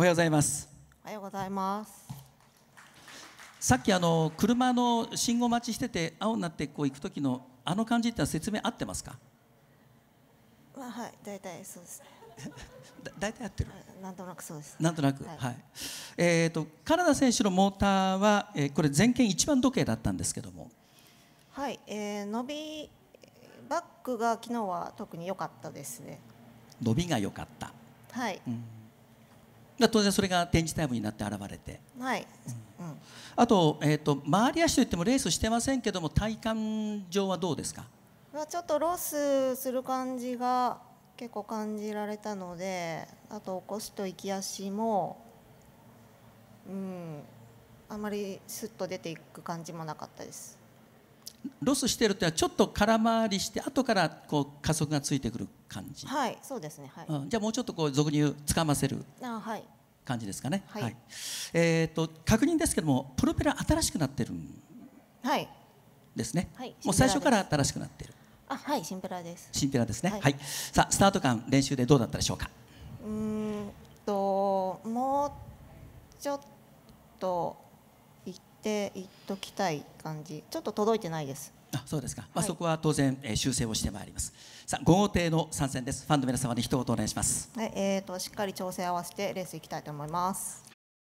おはようございますおはようございますさっきあの車の信号待ちしてて青になってこう行く時のあの感じって説明合ってますかまあはい大体そうですね大体合ってる、なんとなくそうですなんとなく、はい、はい、えっ、ー、とナダ選手のモーターは、えー、これ全傾一番時計だったんですけどもはい、えー、伸びバックが昨日は特に良かったですね伸びが良かったはい、うん当然それが展示タイムになって現れて。はい、うん、あと,、えーと、周り足といってもレースしてませんけども体感上はどうですかちょっとロスする感じが結構感じられたのであと起こ腰と行き足も、うん、あまりすっと出ていく感じもなかったです。ロスしてるとはちょっと空回りして後からこう加速がついてくる感じはいそうですね、はい、うん、じゃあもうちょっとこう俗に言うつかませる感じですかねはい、はい、えーと、確認ですけどもプロペラ新しくなってるんですね、はい、もう最初から新しくなってるあはい新ペラです新ペラですね、はい、はい、さあスタート間練習でどうだったでしょうかうんともうちょっとって言っときたい感じちょっと届いてないですあそうですか、まあ、はい、そこは当然、えー、修正をしてまいりますさあ5号艇の参戦ですファンの皆様に一言お願いしますはいえーと、しっかり調整合わせてレース行きたいと思います